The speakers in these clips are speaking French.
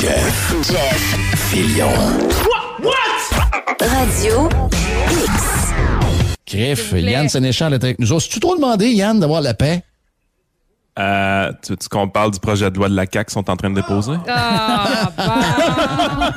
Jeff. Jeff. What? Radio X. Griff, Yann Sénéchal est avec nous tu trop demandé, Yann, d'avoir la paix? Euh, tu qu'on parle du projet de loi de la CAQ qu'ils sont en train de déposer? Ah, bah.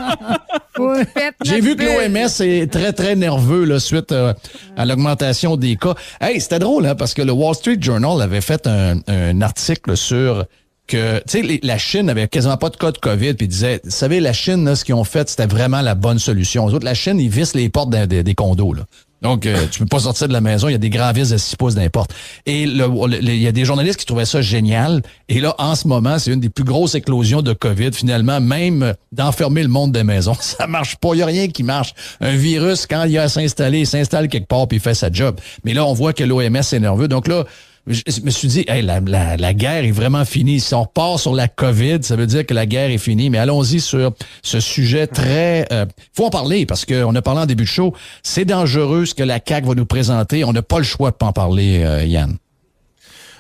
J'ai vu que l'OMS est très, très nerveux là, suite euh, à l'augmentation des cas. Hey, c'était drôle, hein, parce que le Wall Street Journal avait fait un, un article sur que, tu sais, la Chine avait quasiment pas de cas de COVID, puis disait, vous savez, la Chine, ce qu'ils ont fait, c'était vraiment la bonne solution. aux autres, la Chine, ils vissent les portes des, des, condos, là. Donc, euh, tu peux pas sortir de la maison, il y a des grands vis de 6 pouces d'importe. Et il y a des journalistes qui trouvaient ça génial. Et là, en ce moment, c'est une des plus grosses éclosions de COVID, finalement, même d'enfermer le monde des maisons. Ça marche pas, il y a rien qui marche. Un virus, quand il a à s'installer, il s'installe quelque part puis il fait sa job. Mais là, on voit que l'OMS est nerveux. Donc là, je, me suis dit, la, la, guerre est vraiment finie. Si on repart sur la COVID, ça veut dire que la guerre est finie. Mais allons-y sur ce sujet très... Euh, faut en parler parce qu'on a parlé en début de show. C'est dangereux ce que la CAQ va nous présenter. On n'a pas le choix de pas en parler, euh, Yann.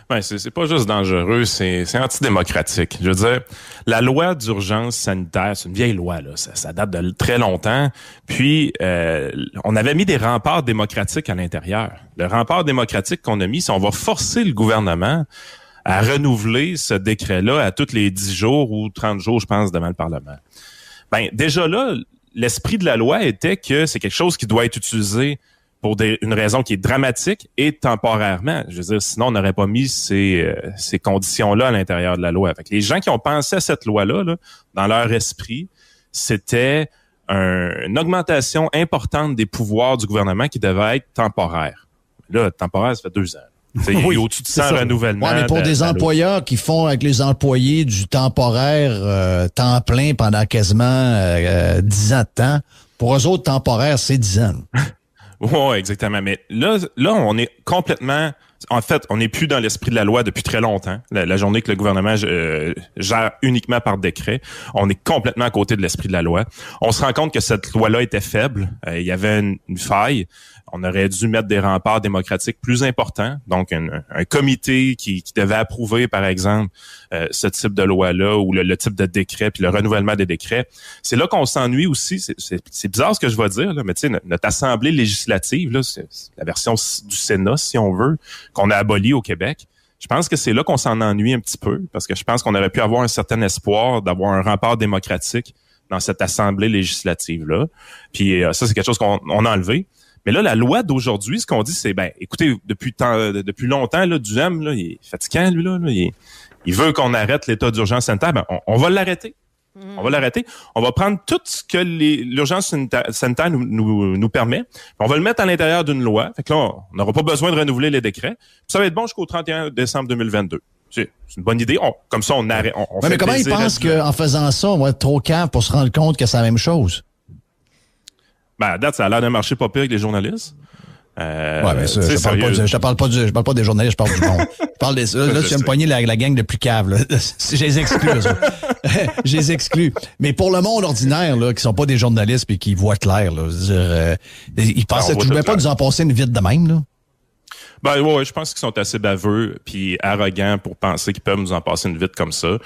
Ben, c'est pas juste dangereux, c'est antidémocratique. Je veux dire, la loi d'urgence sanitaire, c'est une vieille loi, là, ça, date de très longtemps. Puis, euh, on avait mis des remparts démocratiques à l'intérieur. Le rempart démocratique qu'on a mis, c'est on va forcer le gouvernement à renouveler ce décret-là à tous les 10 jours ou 30 jours, je pense, devant le Parlement. Ben, déjà là, l'esprit de la loi était que c'est quelque chose qui doit être utilisé pour une raison qui est dramatique et temporairement. Je veux dire, sinon, on n'aurait pas mis ces, euh, ces conditions-là à l'intérieur de la loi. les gens qui ont pensé à cette loi-là, dans leur esprit, c'était une augmentation importante des pouvoirs du gouvernement qui devait être temporaire. Là, temporaire, ça fait deux ans. oui, au-dessus de 100 renouvellements. Ouais, mais pour des employeurs qui font avec les employés du temporaire euh, temps plein pendant quasiment euh, dix ans de temps, pour eux autres, temporaire, c'est 10 ans. Oui, exactement. Mais là, là, on est complètement... En fait, on n'est plus dans l'esprit de la loi depuis très longtemps. La, journée que le gouvernement euh, gère uniquement par décret, on est complètement à côté de l'esprit de la loi. On se rend compte que cette loi-là était faible. Euh, il y avait une faille on aurait dû mettre des remparts démocratiques plus importants, donc un, comité qui, devait approuver, par exemple, euh, ce type de loi-là ou le, type de décret, puis le renouvellement des décrets. C'est là qu'on s'ennuie aussi. C'est bizarre ce que je vais dire, là, mais tu sais, notre assemblée législative, la version du Sénat, si on veut, qu'on a abolie au Québec. Je pense que c'est là qu'on s'en ennuie un petit peu, parce que je pense qu'on aurait pu avoir un certain espoir d'avoir un rempart démocratique dans cette assemblée législative là. Puis euh, ça c'est quelque chose qu'on a enlevé. Mais là, la loi d'aujourd'hui, ce qu'on dit, c'est ben, écoutez, depuis euh, depuis longtemps, là, Duhem, là, il est fatiguant, lui, là, il, veut qu'on arrête l'état d'urgence sanitaire, ben, on, va l'arrêter. On va mhm. l'arrêter. On va prendre tout ce que l'urgence sanitaire nous, nous, permet. On va le mettre à l'intérieur d'une loi. Fait que là, on n'aura pas besoin de renouveler les décrets. ça va être bon jusqu'au 31 décembre 2022. C'est une bonne idée. comme ça, on arrête. On, mais comment ils pensent qu'en faisant ça, on va être trop calme pour se rendre compte que c'est la même chose? Ben, à date, ça a l'air d'un marché pas pire que les journalistes. Euh, ouais, ça, je, parle pas, parle pas du, je parle pas des journalistes, je parle du monde. Je parle des, là, tu viens me pogner la, la, gang de plus cave, là. je les exclue, Je les Mais pour le monde ordinaire, là, qui sont pas des journalistes et qui voient clair, là, je veux dire, euh, ils ah, pensaient, tu ne pas nous en passer une vite de même, là. Ben ouais, je pense qu'ils sont assez baveux puis arrogants pour penser qu'ils peuvent nous en passer une vite comme ça.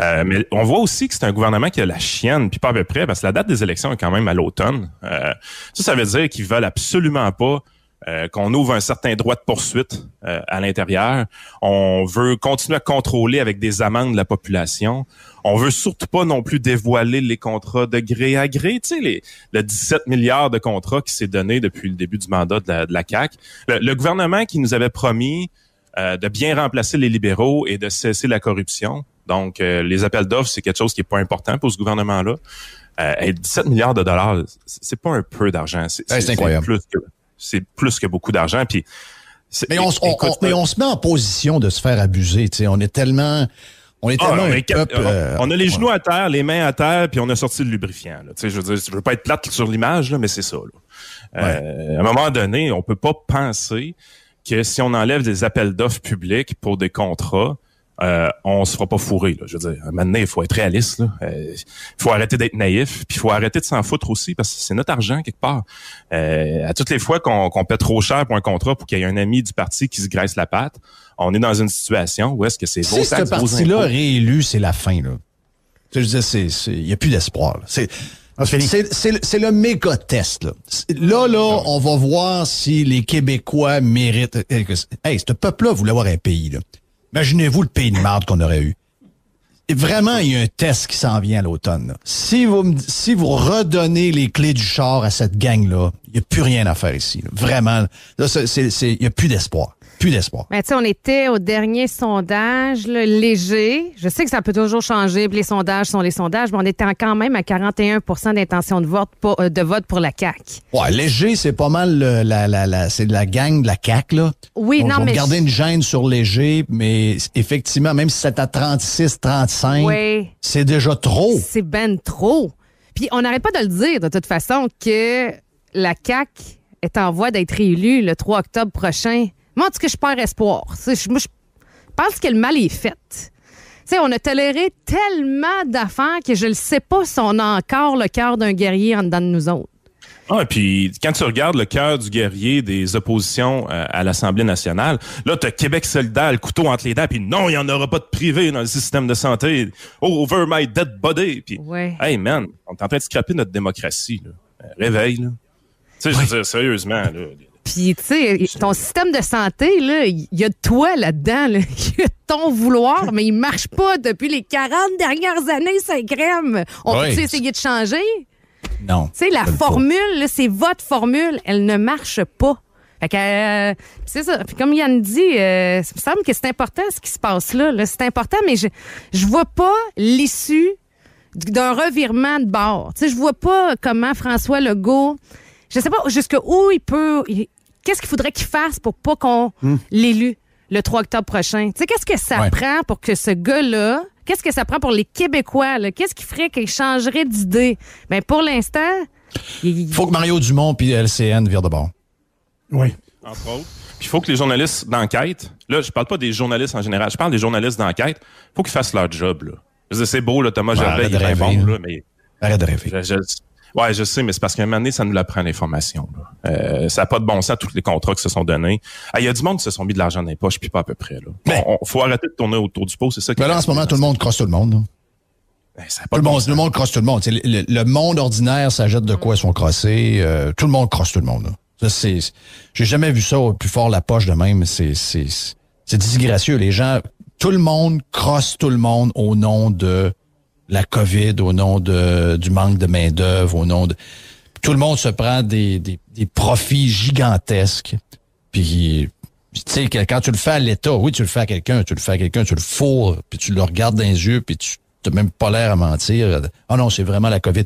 Euh, mais on voit aussi que c'est un gouvernement qui a la chienne, puis pas à peu près, parce que la date des élections est quand même à l'automne. Euh, ça, ça veut dire qu'ils veulent absolument pas euh, qu'on ouvre un certain droit de poursuite euh, à l'intérieur. On veut continuer à contrôler avec des amendes la population. On veut surtout pas non plus dévoiler les contrats de gré à gré, tu sais, les, le 17 milliards de contrats qui s'est donné depuis le début du mandat de la, de CAQ. Le, gouvernement qui nous avait promis euh, de bien remplacer les libéraux et de cesser la corruption. Donc, les appels d'offres, c'est quelque chose qui est pas important pour ce gouvernement-là. 17 milliards de dollars, c'est pas un peu d'argent. C'est incroyable. Plus que, c'est plus que beaucoup d'argent. Puis, mais euh, on, se met en position de se faire abuser. On est tellement. On est ah, tellement euh, on, a les genoux à terre, les mains à terre, puis on a sorti le lubrifiant. Je veux dire, je veux pas être plate sur l'image, mais c'est ça. Euh, à un moment donné, on peut pas penser que si on enlève des appels d'offres publics pour des contrats, euh, on se fera pas fourrer. Là, je veux dire, maintenant, il faut être réaliste. Euh, il faut arrêter d'être naïf, puis il faut arrêter de s'en foutre aussi, parce que c'est notre argent quelque part. Euh, à toutes les fois qu'on paie trop cher pour un contrat pour qu'il y ait un ami du parti qui se graisse la patte, on est dans une situation où est-ce que c'est Si ce parti-là réélu, c'est la fin. Là. Je dire, il n'y a plus d'espoir. Ah, c'est... C'est le méga test. Là. là, on va voir si les Québécois méritent. Hey, ce peuple-là voulait avoir un pays. Là. Imaginez-vous le pays de marde qu'on aurait eu. Et vraiment, il y a un test qui s'en vient à l'automne. Si vous, si vous redonnez les clés du char à cette gang-là, il n'y a plus rien à faire ici. Vraiment, il n'y a plus d'espoir plus d'espoir. Mais tu on était au dernier sondage léger. Je sais que ça peut toujours changer, les sondages sont les sondages, mais on était quand même à 41 d'intention de vote, pour, euh, de vote pour la CAC. Ouais, léger, c'est pas mal la, c'est de la gang de la CAC là. Oui, non, mais... garder une gêne sur léger, mais effectivement, même si c'est à 36, 35, c'est déjà trop. C'est ben trop. Puis on n'arrête pas de le dire, de toute façon, que la CAC est en voie d'être réélue le 3 octobre prochain. Moi, est-ce que je perds espoir. Je, pense que le mal est fait. on a toléré tellement d'affaires que je ne sais pas si on a encore le cœur d'un guerrier en dedans de nous autres. Ah, et puis quand tu regardes le cœur du guerrier des oppositions euh, à l'Assemblée nationale, là, tu as Québec soldat, le couteau entre les dents, puis non, il n'y en aura pas de privé dans le système de santé. Over my dead body. Puis, hey man, on est en train de scraper notre démocratie. Euh, réveille, là. Tu sais, je veux dire, sérieusement, là, puis, tu sais, ton système de santé, là, il y a de toi là-dedans, il y a ton vouloir, mais il marche pas depuis les 40 dernières années, ça crème. On oui. peut essayer de changer? Non. Tu sais, la formule, c'est votre formule, elle ne marche pas. Fait que, euh, c'est ça. Puis comme Yann dit, euh, ça me semble que c'est important ce qui se passe là. C'est important, mais je, je vois pas l'issue d'un revirement de bord. Tu sais, je vois pas comment François Legault, je sais pas jusqu'où il peut, qu'est-ce qu'il faudrait qu'il fasse pour pas qu'on hmm. l'élu le 3 octobre prochain? Tu sais, qu'est-ce que ça prend pour que ce gars-là, qu'est-ce que ça prend pour les Québécois? Qu'est-ce qui ferait qu'ils changeraient d'idée? Mais ben, pour l'instant, il faut que Mario Dumont puis LCN virent de bord. Oui. Entre autres. Puis il faut que les journalistes d'enquête, là, je parle pas des journalistes en général, je parle des journalistes d'enquête, faut qu'ils fassent leur job, C'est beau, là, Thomas ouais, mais... Arrête de rêver. Ouais, je sais, mais c'est parce qu'à un moment donné, ça nous la prend l'information. Euh, ça n'a pas de bon sens, tous les contrats qui se sont donnés. Ah, il y a du monde qui se sont mis de l'argent dans les poches, puis pas à peu près. Là. faut arrêter de tourner autour du pot, c'est ça. Mais là, en ce moment, tout le monde crosse tout le monde. Ben, tout, le monde, le monde crosse tout le monde. Le, monde ordinaire, s'ajoute de quoi ils sont crossés. Euh, tout le monde crosse tout le monde. Ça, j'ai jamais vu ça au plus fort la poche de même. C'est, c'est, c'est disgracieux. Les gens, tout le monde crosse tout le monde au nom de la COVID, au nom de, du manque de main-d'œuvre, au nom de. Tout le monde se prend des, des, profits gigantesques. Puis, tu sais, quand tu le fais à l'État, oui, tu le fais à quelqu'un, tu le fais à quelqu'un, tu le fourres, puis tu le regardes dans les yeux, puis tu n'as même pas l'air à mentir. Ah oh non, c'est vraiment la COVID.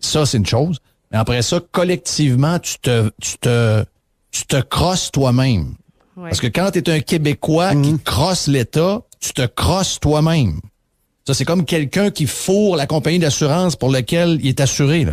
Ça, c'est une chose. Mais après ça, collectivement, tu te, tu te, tu te crosses toi-même. Parce que quand tu es un Québécois mmh. qui crosse l'État, tu te crosses toi-même. Ça, c'est comme quelqu'un qui fourre la compagnie d'assurance pour laquelle il est assuré. Là.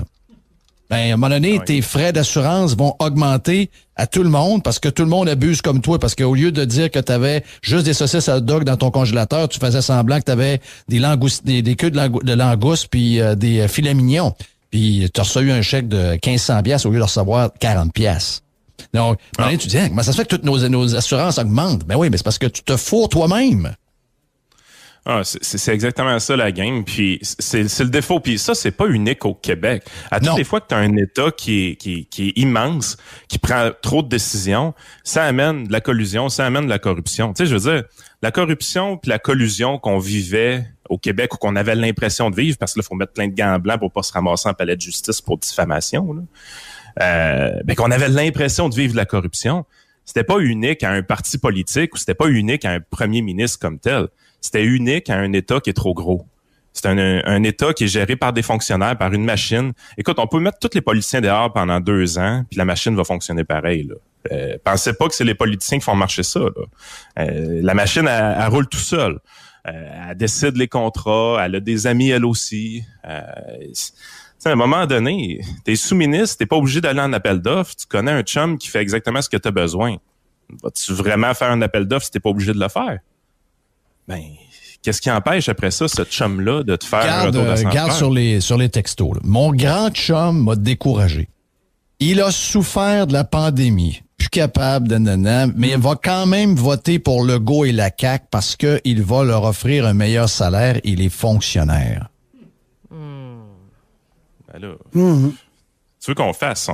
Ben, à un moment donné, ah tes frais d'assurance vont augmenter à tout le monde parce que tout le monde abuse comme toi. Parce qu'au lieu de dire que tu avais juste des saucisses à dog dans ton congélateur, tu faisais semblant que tu avais des, des, des queues de, de langouste puis euh, des euh, filets mignons. Puis tu as reçu un chèque de 1500 pièces au lieu de recevoir 40 pièces. Donc, ah. tu dis, mais ça se fait que toutes nos, assurances augmentent? Ben oui, mais c'est parce que tu te fourres toi-même. Ah, c'est exactement ça la game. Puis c'est le défaut. Puis ça, c'est pas unique au Québec. À toutes les fois que tu as un État qui est, qui immense, qui prend trop de décisions, ça amène de la collusion, ça amène de la corruption. Tu sais, je veux dire, la corruption puis la collusion qu'on vivait au Québec ou qu'on avait l'impression de vivre, parce qu'il faut mettre plein de gants blancs pour pas se ramasser en palais de justice pour diffamation. Là. Euh, ben, qu'on avait l'impression de vivre de la corruption. C'était pas unique à un parti politique ou c'était pas unique à un premier ministre comme tel. C'était unique à un État qui est trop gros. C'est un, État qui est géré par des fonctionnaires, par une machine. Écoute, on peut mettre tous les politiciens dehors pendant deux ans, puis la machine va fonctionner pareil. Euh, pensez pas que c'est les politiciens qui font marcher ça. Euh, la machine, elle, roule tout seul. Euh, elle décide les contrats, elle a des amis elle aussi à un moment donné, tu es sous-ministre, n'es pas obligé d'aller en appel d'offres. Tu connais un chum qui fait exactement ce que tu as besoin. Vas-tu vraiment faire un appel d'offres si n'es pas obligé de le faire? Ben, qu'est-ce qui empêche après ça, ce chum-là, de te faire garde, un retour Regarde euh, sur les, sur les textos. Mon grand chum m'a découragé. Il a souffert de la pandémie. Plus capable, de mais il va quand même voter pour le GO et la CAQ parce qu'il va leur offrir un meilleur salaire. Il est fonctionnaire. Ben mhm. tu veux qu'on fasse?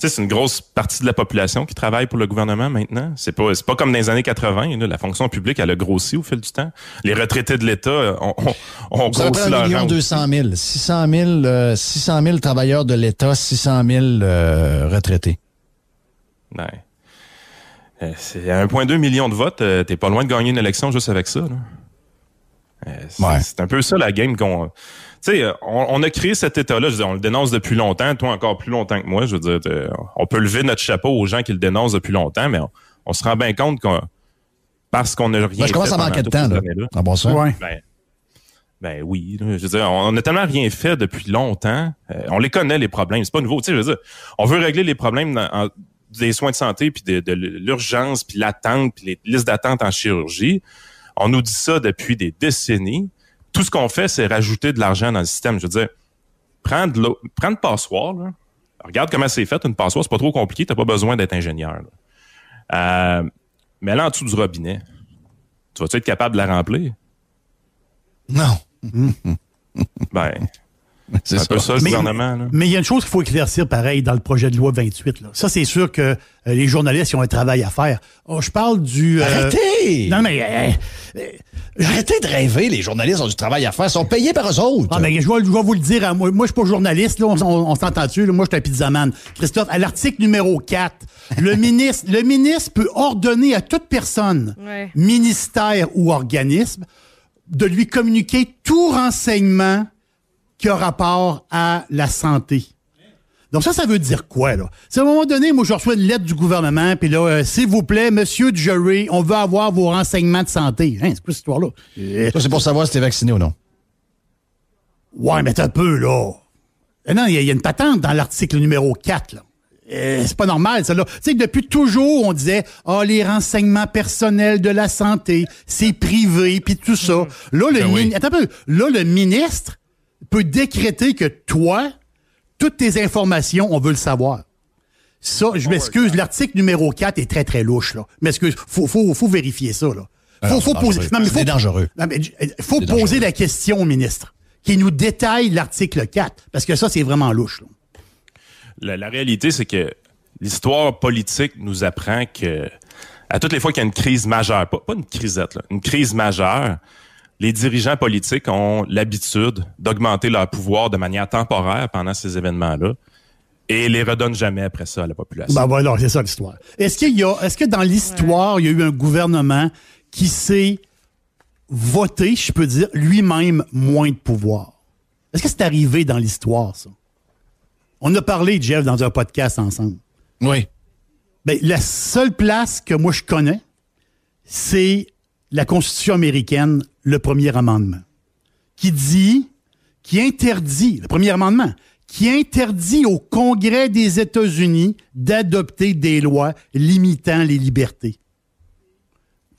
c'est une grosse partie de la population qui travaille pour le gouvernement maintenant. C'est pas, pas comme dans les années 80. la fonction publique, elle a grossi au fil du temps. Les retraités de l'État euh, ont, on, on grossi leur 1 200 600 000, travailleurs de l'État, 600 000 euh, retraités. Ouais. Ben, euh, c'est 1,2 million de votes. T'es pas loin de gagner une élection juste avec ça. C'est un peu ça la game qu'on sais, euh, on, a créé cet état-là. on le dénonce depuis longtemps, toi encore plus longtemps que moi. Je veux dire, on peut lever notre chapeau aux gens qui le dénoncent depuis longtemps, mais on, se rend bien compte qu'on parce qu'on n'a rien ben, je commence fait à manquer de temps, là. Ah, bon ça? Ben, ben, oui. Je veux dire, on n'a tellement rien fait depuis longtemps. Euh, on les connaît, les problèmes. C'est pas nouveau. Tu je veux dire, on veut régler les problèmes des soins de santé, puis de l'urgence, puis l'attente, puis les listes d'attente en chirurgie. On nous dit ça depuis des décennies tout ce qu'on fait, c'est rajouter de l'argent dans le système. Je veux dire, prends de, prends passoire, regarde comment c'est fait, une passoire, c'est pas trop compliqué, Tu n'as pas besoin d'être ingénieur. Euh, mais là, en dessous du robinet, tu vas-tu être capable de la remplir? Non. ben, c'est un peu ça, le mais, gouvernement. Mais il y a une chose qu'il faut éclaircir, pareil, dans le projet de loi 28. Là. Ça, c'est sûr que euh, les journalistes ont un travail à faire. Oh, je parle du... Euh, Arrêtez! Non, mais... Euh, Arrêtez de rêver, les journalistes ont du travail à faire. Ils sont payés par eux autres. Ah, mais je vais, vous le dire. Moi, moi je suis pas journaliste. on, s'entend dessus. moi, je suis un pizzaman. Christophe, à l'article numéro 4, le, ministre, le ministre peut ordonner à toute personne, ministère ou organisme, de lui communiquer tout renseignement qui a rapport à la santé. Donc ça, ça veut dire quoi, là? C'est à un moment donné, moi, je reçois une lettre du gouvernement, puis là, euh, s'il vous plaît, monsieur jury, on veut avoir vos renseignements de santé. Hein, c'est quoi cette histoire-là? Ça, c'est pour savoir si t'es vacciné ou non. Ouais, mais t'as un peu, là. Eh non, il y, a une patente dans l'article numéro 4, là. Eh, c'est pas normal, ça, là. Tu sais que depuis toujours, on disait, ah, oh, les renseignements personnels de la santé, c'est privé, puis tout ça. Là, le, ben là, le ministre peut décréter que toi, toutes tes informations, on veut le savoir. Ça, je oh m'excuse, l'article numéro 4 est très, très louche, là. M'excuse, faut, faut, faut vérifier ça, là. Faut, faut poser. dangereux. faut poser la question au ministre qui nous détaille l'article 4, parce que ça, c'est vraiment louche. La, réalité, c'est que l'histoire politique nous apprend que à toutes les fois qu'il y a une crise majeure, pas, pas une crisette, là, une crise majeure, les dirigeants politiques ont l'habitude d'augmenter leur pouvoir de manière temporaire pendant ces événements-là et les redonnent jamais après ça à la population. Ben voilà, c'est ça l'histoire. Est-ce qu'il est-ce que dans l'histoire, il y a eu un gouvernement qui s'est voté, je peux dire, lui-même moins de pouvoir? Est-ce que c'est arrivé dans l'histoire, ça? On a parlé, Jeff, dans un podcast ensemble. Oui. Ben, la seule place que moi je connais, c'est la Constitution américaine, le premier amendement, qui dit, qui interdit, le premier amendement, qui interdit au Congrès des États-Unis d'adopter des lois limitant les libertés.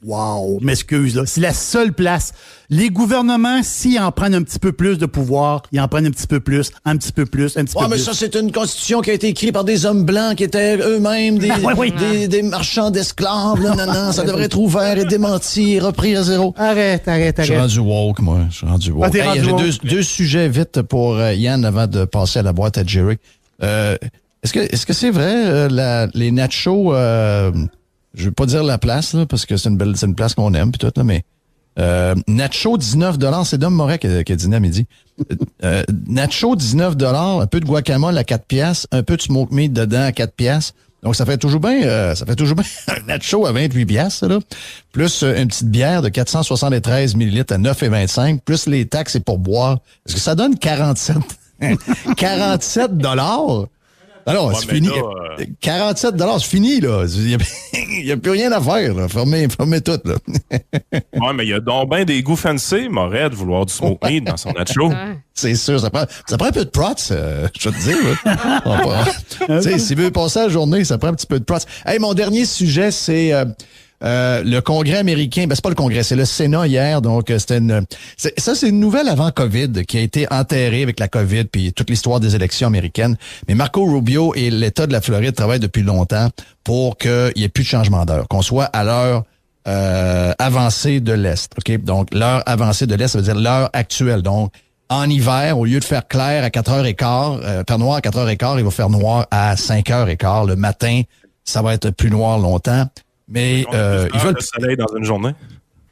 Wow, m'excuse là, c'est la seule place. Les gouvernements, s'ils en prennent un petit peu plus de pouvoir, ils en prennent un petit peu plus, un petit peu plus, un petit peu ça, c'est une constitution qui a été écrite par des hommes blancs qui étaient eux-mêmes des, ah, marchands d'esclaves. Non, non, ça ah, devrait être ouvert et démenti et repris à zéro. Arrête, arrête, arrête. Je suis rendu woke, moi. Je suis rendu woke. Ah, j'ai deux, sujets vite pour euh, Yann avant de passer à la boîte à Jerry. Euh, est-ce que est-ce que c'est vrai euh, la, les nachos je veux pas dire la place, parce que c'est une belle, c'est une place qu'on aime, puis tout, là, mais euh, Nacho, 19 c'est Dom Moret qui, qui a dîné à midi. Euh, nacho, 19 un peu de guacamole à 4 pièces, un peu de smoke meat dedans à 4 pièces, Donc, ça fait toujours bien, euh, ça fait toujours bien un nacho à 28 là. Plus euh, une petite bière de 473 millilitres à 9,25, plus les taxes et pour boire. Est-ce que ça donne 47, 47 dollars? Alors, ah c'est fini. 47 euh, c'est fini, là. Il n'y a, plus rien à faire, là. Fermez, tout, là. ouais, mais il y a donc bien des goûts fancy, Moret, de vouloir du smoke dans son nacho. C'est sûr, ça prend, ça prend un peu de prots, euh, je te dire. Ah tu sais, s'il veut passer la journée, ça prend un petit peu de prots. Hey, mon dernier sujet, c'est... Euh, euh, le Congrès américain, ben c'est pas le Congrès, c'est le Sénat hier, donc euh, c'était une... Ça, c'est une nouvelle avant COVID qui a été enterrée avec la COVID puis toute l'histoire des élections américaines. Mais Marco Rubio et l'État de la Floride travaillent depuis longtemps pour qu'il n'y ait plus de changement d'heure, qu'on soit à l'heure euh, avancée de l'Est. ok Donc, l'heure avancée de l'Est, ça veut dire l'heure actuelle. Donc, en hiver, au lieu de faire clair à 4h15, quart, euh, faire noir à 4 h quart, il va faire noir à 5 h quart Le matin, ça va être plus noir longtemps. Mais euh, ils veulent. De soleil dans une journée?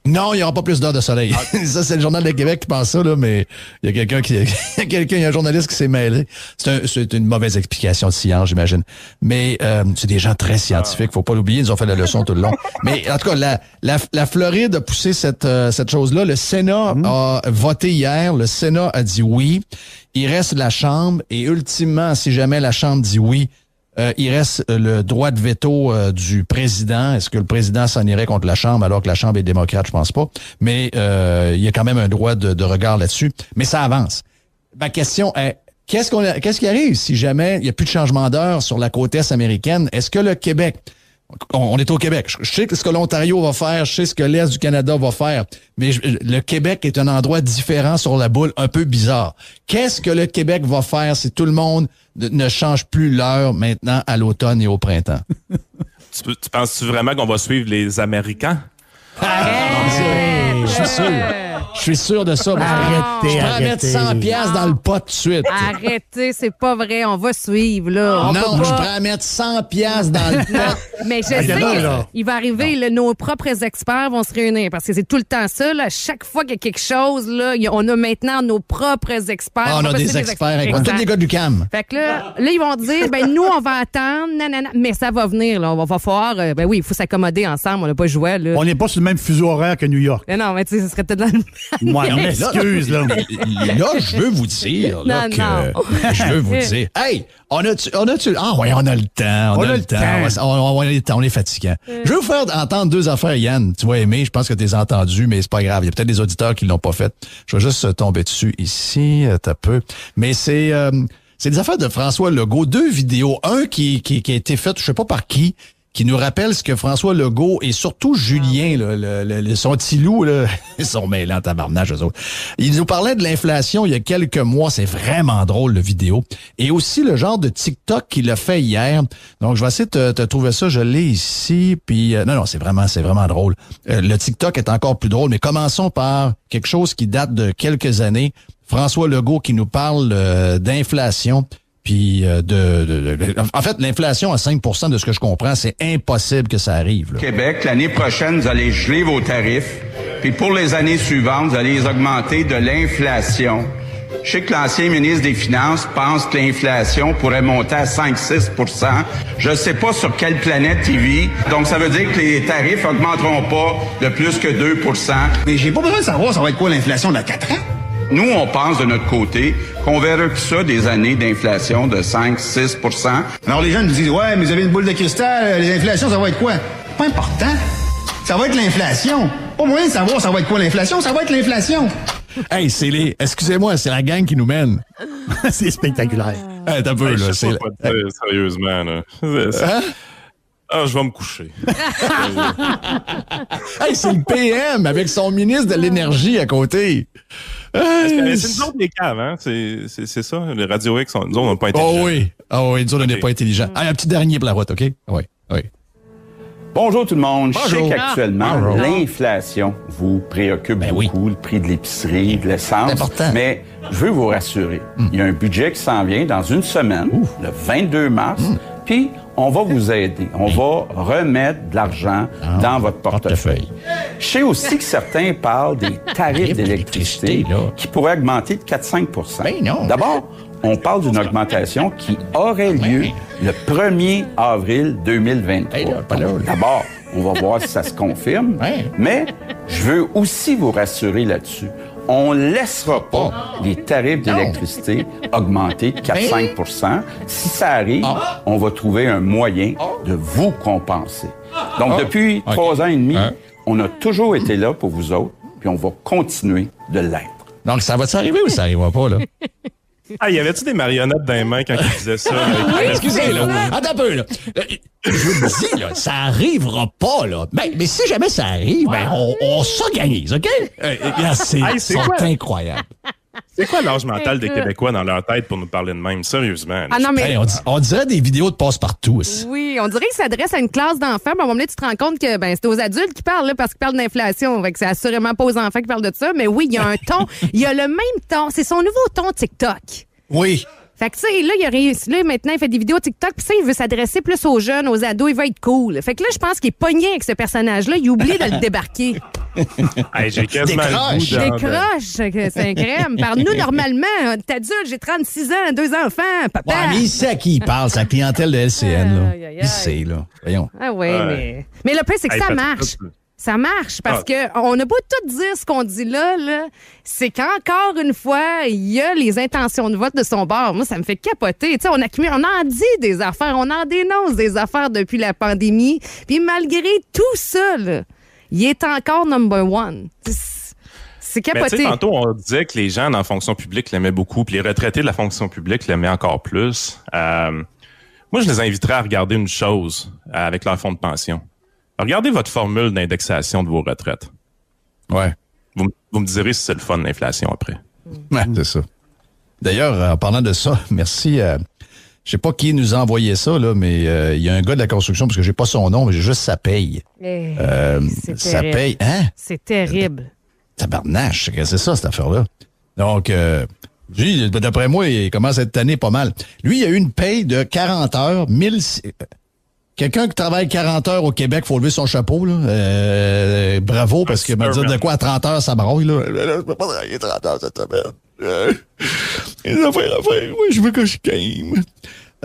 Non, il n'y aura pas plus d'heures de soleil. Ah. ça, c'est le Journal de Québec qui pense ça, là, mais il y a quelqu'un qui. quelqu'un, il y a un journaliste qui s'est mêlé. C'est, une mauvaise explication de science, j'imagine. Mais euh, c'est des gens très scientifiques, faut pas l'oublier, ils ont fait la leçon tout le long. Mais en tout cas, la, la, la Floride a poussé cette, euh, cette chose-là. Le Sénat mmh. a voté hier, le Sénat a dit oui. Il reste la Chambre et ultimement, si jamais la Chambre dit oui, euh, il reste euh, le droit de veto euh, du président. Est-ce que le président s'en irait contre la Chambre alors que la Chambre est démocrate? Je pense pas. Mais il y a quand même un droit de, regard là-dessus. Mais ça avance. Ma question est, qu'est-ce, qu'on qu'est-ce qui arrive si jamais il n'y a plus de changement d'heure sur la côte est américaine? Est-ce que le Québec on, est au Québec. Je, sais ce que l'Ontario va faire, je sais ce que l'Est du Canada va faire, mais le Québec est un endroit différent sur la boule, un peu bizarre. Qu'est-ce que le Québec va faire si tout le monde ne change plus l'heure maintenant à l'automne et au printemps? tu, penses vraiment qu'on va suivre les Américains? Je suis sûr de ça. Arrêtez, Je prends mettre 100 pièces dans le pot de suite. Arrêtez, c'est pas vrai. On va suivre, là. non, je mettre 100 pièces dans le pot. Mais je ah, sais, il va arriver, nos propres experts vont se réunir parce que c'est tout le temps ça. À Chaque fois qu'il y a quelque chose, là, on a maintenant nos propres experts. on, ah, on a des experts, tous des gars du CAM. là, là, ils vont dire, ben nous, on va attendre, mais ça va venir. Là. On va, voir. Euh, ben oui, il faut s'accommoder ensemble. On n'a pas joué. On n'est pas sur le même fuseau horaire que New York. non, mais tu sais, ce serait peut-être moi, on excuse, là. Là, je veux vous dire, que. Je veux vous dire. Hey, on a tu, on a ah ouais, on a le temps, on, a, le temps, On, est, on, est, fatiguant. Je veux vous faire entendre deux affaires, Yann. Tu vas aimer, je pense que tu es entendu, mais c'est pas grave. Il y a peut-être des auditeurs qui l'ont pas fait. Je vais juste tomber dessus ici, euh, t'as peu. Mais c'est, euh, c'est des affaires de François Legault, deux vidéos. Un qui, qui, a été fait, je sais pas par qui, qui nous rappelle ce que François Legault et surtout Julien, le, son petit loup, ils sont mêlants tabarnage eux autres. Ils nous parlaient de l'inflation il y a quelques mois. C'est vraiment drôle, le vidéo. Et aussi le genre de TikTok qu'il a fait hier. Donc, je vais essayer de te trouver ça. Je l'ai ici. Puis, euh, non, non, c'est vraiment, c'est vraiment drôle. Euh, le TikTok est encore plus drôle, mais commençons par quelque chose qui date de quelques années. François Legault qui nous parle euh, d'inflation euh, de, en fait, l'inflation à 5 de ce que je comprends, c'est impossible que ça arrive. Là. Québec, l'année prochaine, vous allez geler vos tarifs, puis pour les années suivantes, vous allez les augmenter de l'inflation. Je sais que l'ancien ministre des Finances pense que l'inflation pourrait monter à 5-6 Je ne sais pas sur quelle planète il vit. Donc, ça veut dire que les tarifs augmenteront pas de plus que 2 Mais j'ai pas besoin de savoir ça va être quoi l'inflation dans 4 ans. Nous, on pense de notre côté qu'on verra que ça des années d'inflation de 5-6 Alors les gens nous disent, ouais, mais vous avez une boule de cristal, euh, les ça va être quoi? Pas important. Ça va être l'inflation. Au moins de savoir ça va être quoi l'inflation, ça va être l'inflation. Hey, c'est les. Excusez-moi, c'est la gang qui nous mène. c'est spectaculaire. Hey, ah. t'as peu, C'est... sérieusement, là. Hein? Ah, je vais me coucher. hey, c'est le PM avec son ministre de l'Énergie à côté. Euh, c'est une zone des caves, hein? C'est ça, les Radio X, nous on n'est oh ah pas intelligents. Oh oui, oh oui nous on n'est pas intelligents. Ah, un petit dernier pour la route, OK? Oui, oui. Bonjour tout le monde. Je sais qu'actuellement, l'inflation vous préoccupe ben beaucoup, le prix de l'épicerie, de l'essence. Mais je veux vous rassurer, mm. il y a un budget qui s'en vient dans une semaine, le 22 mars. Mm puis on va vous aider. On va remettre de l'argent ah, dans votre portefeuille. Je sais aussi que certains parlent des tarifs d'électricité qui pourraient augmenter de 4-5 ben D'abord, on parle d'une augmentation qui aurait ah, lieu le 1er avril 2023. Ben D'abord, on va voir si ça se confirme, mais je veux aussi vous rassurer là-dessus on ne laissera pas les tarifs d'électricité augmenter de 4-5 Si ça arrive, ah. on va trouver un moyen ah. de vous compenser. Donc, ah. depuis trois ans et demi, hein? on a toujours été là pour vous autres, puis on va continuer de l'être. Donc, ça va-tu arriver ou ça n'arrivera pas, là? Ah, y avait-tu des marionnettes dans les mains quand il disait ça? oui, excusez, moi Attends un peu, là. Euh, je vous le dis, là, ça arrivera pas, là. Ben, mais si jamais ça arrive, ben, on, on s'organise, OK? Euh, c'est, incroyable. C'est quoi l'âge mental des Québécois dans leur tête pour nous parler de même? Sérieusement. Ah, on, dirait des vidéos de passe-partout. Oui, on dirait qu'ils s'adressent à une classe d'enfants. Mais à moment donné, tu te rends compte que ben, c'est aux adultes qui parlent parce qu'ils parlent d'inflation. C'est assurément pas aux enfants qui parlent de ça. Mais oui, il y a un ton. Il y a le même ton. C'est son nouveau ton TikTok. Oui. Fait que, tu sais, là, il a réussi. Là, maintenant, il fait des vidéos TikTok. Puis, ça, il veut s'adresser plus aux jeunes, aux ados. Il va être cool. Fait que là, je pense qu'il est pogné avec ce personnage-là. Il oublie de le débarquer. hey, j'ai quasiment décroche. C'est goût c'est incroyable. Parle-nous normalement. T'es adulte, j'ai 36 ans, deux enfants, papa. il sait à qui il parle, sa clientèle de LCN. Là. Il sait, là. Voyons. Ah ouais mais... Mais le pire, c'est que ça marche. Ça marche parce qu'on ah. que on n'a pas tout dire ce qu'on dit là, C'est qu'encore une fois, il y a les intentions de vote de son bord. Moi, ça me fait capoter. on on en dit des affaires, on en dénonce des affaires depuis la pandémie. Puis malgré tout ça, il est encore number one. C'est capoté. tantôt, on disait que les gens dans la fonction publique l'aimaient beaucoup, puis les retraités de la fonction publique l'aimaient encore plus. Euh, moi, je les inviterais à regarder une chose avec leur fonds de pension. Regardez votre formule d'indexation de vos retraites. Ouais. Vous, me direz si c'est le fun, l'inflation, après. Mm. Ouais, c'est ça. D'ailleurs, euh, en parlant de ça, merci Je euh, Je sais pas qui nous a envoyé ça, là, mais euh, il y a un gars de la construction, parce que j'ai pas son nom, mais j'ai juste sa paye. ça eh, paye. Hein? C'est terrible. Tabarnache, c'est ça, cette affaire-là. Donc, d'après moi, il commence cette année pas mal. Lui, il a eu une paye de 40 heures, 1000... Quelqu'un qui travaille 40 heures au Québec, faut lever son chapeau. Là. Euh, bravo, parce que me dire de quoi à 30 heures, ça brouille. Là. je peux pas travailler 30 heures cette semaine. Euh, les affaires, affaires, oui, je veux que je game.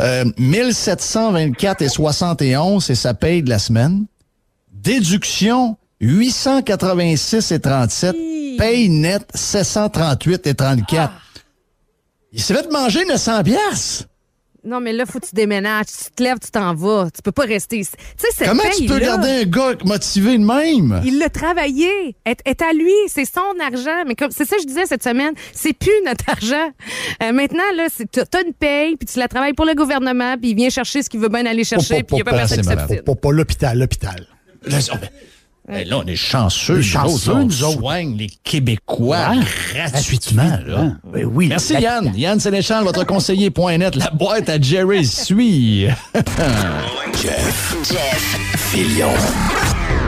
Euh, 1724 et 71, c'est sa paye de la semaine. Déduction, 886 et 37. Paye net, 738 et 34. Ah. Il s'est fait manger 900 piastres. Non, mais là, faut que tu déménages. Tu te lèves, tu t'en vas. Tu peux pas rester ici. Tu sais, Comment tu peux garder un gars motivé de même? Il l'a travaillé. Est, à lui. C'est son argent. Mais comme c'est ça que je disais cette semaine. C'est plus notre argent. Euh, maintenant, là, as une paye, puis tu la travailles pour le gouvernement, puis il vient chercher ce qu'il veut bien aller chercher, puis il n'y a pas personne qui s'abstient. pas l'hôpital, l'hôpital. Oh, eh là, on est chanceux. Les chanceux, nous, nous soigne les Québécois hein? gratuitement. Là. Hein? Ben oui, Merci Yann. Yann Sénéchal, votre conseiller.net. La boîte à Jerry suit. Jeff. Jeff. Fillion.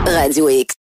Radio X.